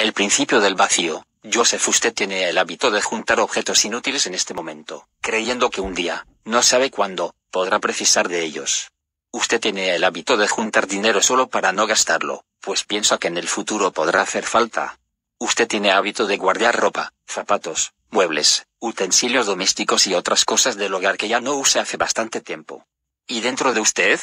El principio del vacío. Joseph usted tiene el hábito de juntar objetos inútiles en este momento, creyendo que un día, no sabe cuándo, podrá precisar de ellos. Usted tiene el hábito de juntar dinero solo para no gastarlo, pues piensa que en el futuro podrá hacer falta. Usted tiene hábito de guardar ropa, zapatos, muebles, utensilios domésticos y otras cosas del hogar que ya no usa hace bastante tiempo. ¿Y dentro de usted?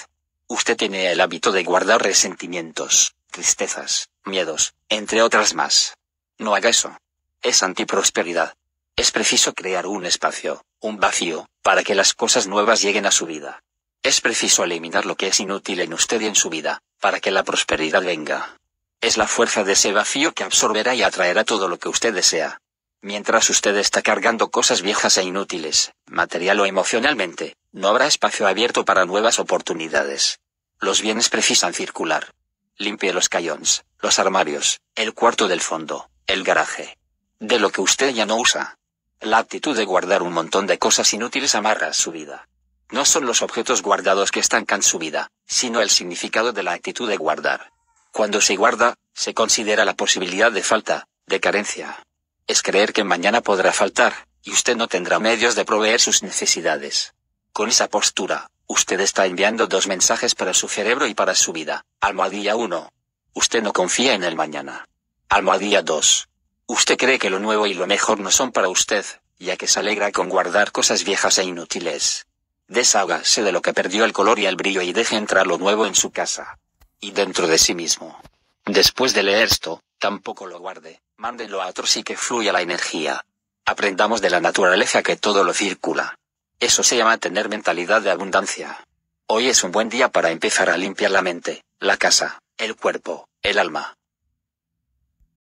Usted tiene el hábito de guardar resentimientos, tristezas, miedos, entre otras más. No haga eso. Es antiprosperidad. Es preciso crear un espacio, un vacío, para que las cosas nuevas lleguen a su vida. Es preciso eliminar lo que es inútil en usted y en su vida, para que la prosperidad venga. Es la fuerza de ese vacío que absorberá y atraerá todo lo que usted desea. Mientras usted está cargando cosas viejas e inútiles, material o emocionalmente, no habrá espacio abierto para nuevas oportunidades. Los bienes precisan circular. Limpie los cayones, los armarios, el cuarto del fondo, el garaje. De lo que usted ya no usa. La actitud de guardar un montón de cosas inútiles amarra su vida. No son los objetos guardados que estancan su vida, sino el significado de la actitud de guardar. Cuando se guarda, se considera la posibilidad de falta, de carencia. Es creer que mañana podrá faltar, y usted no tendrá medios de proveer sus necesidades. Con esa postura, usted está enviando dos mensajes para su cerebro y para su vida. Almohadilla 1. Usted no confía en el mañana. Almohadilla 2. Usted cree que lo nuevo y lo mejor no son para usted, ya que se alegra con guardar cosas viejas e inútiles. Deshágase de lo que perdió el color y el brillo y deje entrar lo nuevo en su casa. Y dentro de sí mismo. Después de leer esto, tampoco lo guarde, mándenlo a otros y que fluya la energía. Aprendamos de la naturaleza que todo lo circula. Eso se llama tener mentalidad de abundancia. Hoy es un buen día para empezar a limpiar la mente, la casa, el cuerpo, el alma.